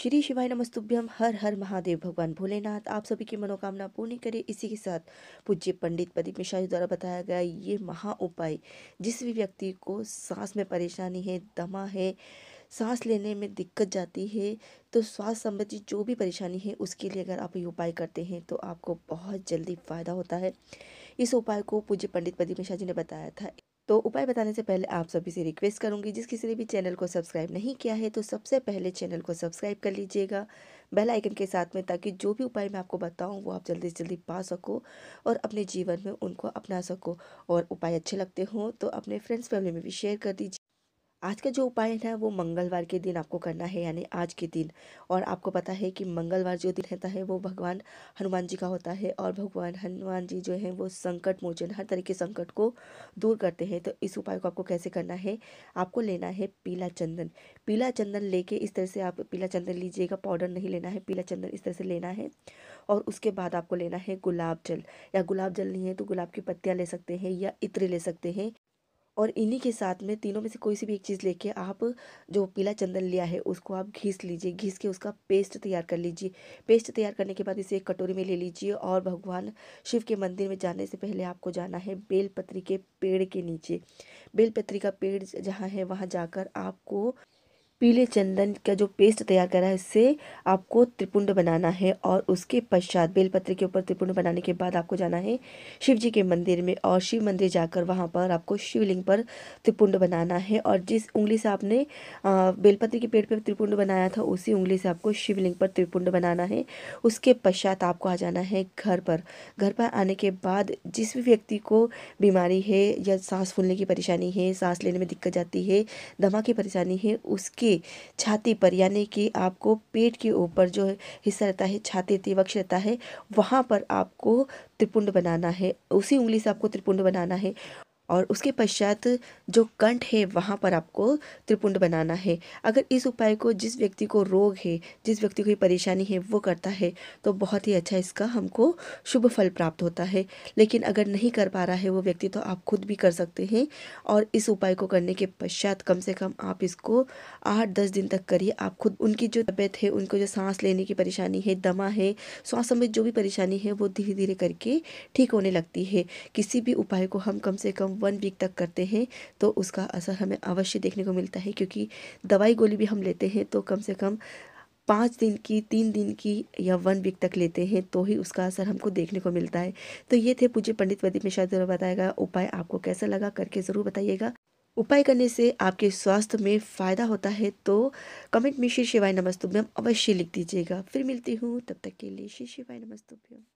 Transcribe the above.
श्री शिवाय नमस्तुभ्यम हर हर महादेव भगवान भोलेनाथ आप सभी की मनोकामना पूर्ण करें इसी के साथ पूज्य पंडित प्रदीप मिश्रा जी द्वारा बताया गया ये महा उपाय जिस भी व्यक्ति को सांस में परेशानी है दमा है सांस लेने में दिक्कत जाती है तो श्वास संबंधी जो भी परेशानी है उसके लिए अगर आप ये उपाय करते हैं तो आपको बहुत जल्दी फ़ायदा होता है इस उपाय को पूज्य पंडित प्रदीप मिश्रा जी ने बताया था तो उपाय बताने से पहले आप सभी से रिक्वेस्ट करूंगी जिस किसी ने भी चैनल को सब्सक्राइब नहीं किया है तो सबसे पहले चैनल को सब्सक्राइब कर लीजिएगा बेल आइकन के साथ में ताकि जो भी उपाय मैं आपको बताऊं वो आप जल्दी से जल्दी पा सको और अपने जीवन में उनको अपना सको और उपाय अच्छे लगते हों तो अपने फ्रेंड्स फैमिली में भी शेयर कर दीजिए आज का जो उपाय है वो मंगलवार के दिन आपको करना है यानी आज के दिन और आपको पता है कि मंगलवार जो दिन रहता है वो भगवान हनुमान जी का होता है और भगवान हनुमान जी जो हैं वो संकट मोचन हर तरह के संकट को दूर करते हैं तो इस उपाय को आपको कैसे करना है आपको लेना है पीला चंदन पीला चंदन लेके इस तरह से आप पीला चंदन लीजिएगा पाउडर नहीं लेना है पीला चंदन इस तरह से लेना है और उसके बाद आपको लेना है गुलाब जल या गुलाब जल नहीं है तो गुलाब की पत्तियाँ ले सकते हैं या इत्र ले सकते हैं और इन्हीं के साथ में तीनों में से कोई सी भी एक चीज़ लेके आप जो पीला चंदन लिया है उसको आप घिस लीजिए घिस के उसका पेस्ट तैयार कर लीजिए पेस्ट तैयार करने के बाद इसे एक कटोरी में ले लीजिए और भगवान शिव के मंदिर में जाने से पहले आपको जाना है बेलपत्री के पेड़ के नीचे बेलपत्री का पेड़ जहाँ है वहाँ जाकर आपको पीले चंदन का जो पेस्ट तैयार करा है इससे आपको त्रिपुंड बनाना है और उसके पश्चात बेलपत्र के ऊपर त्रिपुंड बनाने के बाद आपको जाना है शिव जी के मंदिर में और शिव मंदिर जाकर वहाँ पर आपको शिवलिंग पर त्रिपुंड बनाना है और जिस उंगली से आपने बेलपत्र के पेड़ पर त्रिपुंड बनाया था उसी उंगली से आपको शिवलिंग पर त्रिपुंड बनाना है उसके पश्चात आपको आ जाना है घर पर घर पर आने के बाद जिस भी व्यक्ति को बीमारी है या सांस फूलने की परेशानी है सांस लेने में दिक्कत जाती है दमा की परेशानी है उसके से छाती पर यानी कि आपको पेट के ऊपर जो हिस्सा रहता है छाती तिवक्ष रहता है वहाँ पर आपको त्रिपुंड बनाना है उसी उंगली से आपको त्रिपुंड बनाना है और उसके पश्चात जो कंठ है वहाँ पर आपको त्रिपुंड बनाना है अगर इस उपाय को जिस व्यक्ति को रोग है जिस व्यक्ति को ये परेशानी है वो करता है तो बहुत ही अच्छा इसका हमको शुभ फल प्राप्त होता है लेकिन अगर नहीं कर पा रहा है वो व्यक्ति तो आप खुद भी कर सकते हैं और इस उपाय को करने के पश्चात कम से कम आप इसको आठ दस दिन तक करिए आप खुद उनकी जो तबीयत है उनको जो सांस लेने की परेशानी है दमा है श्वास संबंधित जो भी परेशानी है वो धीरे धीरे करके ठीक होने लगती है किसी भी उपाय को हम कम से कम वन वीक तक करते हैं तो उसका असर हमें अवश्य देखने को मिलता है क्योंकि दवाई गोली भी हम लेते हैं तो कम से कम पाँच दिन की तीन दिन की या वन वीक तक लेते हैं तो ही उसका असर हमको देखने को मिलता है तो ये थे पूज्य पंडित प्रदीप मिश्रा द्वारा बताया गया उपाय आपको कैसा लगा करके ज़रूर बताइएगा उपाय करने से आपके स्वास्थ्य में फ़ायदा होता है तो कमेंट में श्री शिवाय नमस्तुभ्यम अवश्य लिख दीजिएगा फिर मिलती हूँ तब तक के लिए श्री शिवाय नमस्तुभ्यम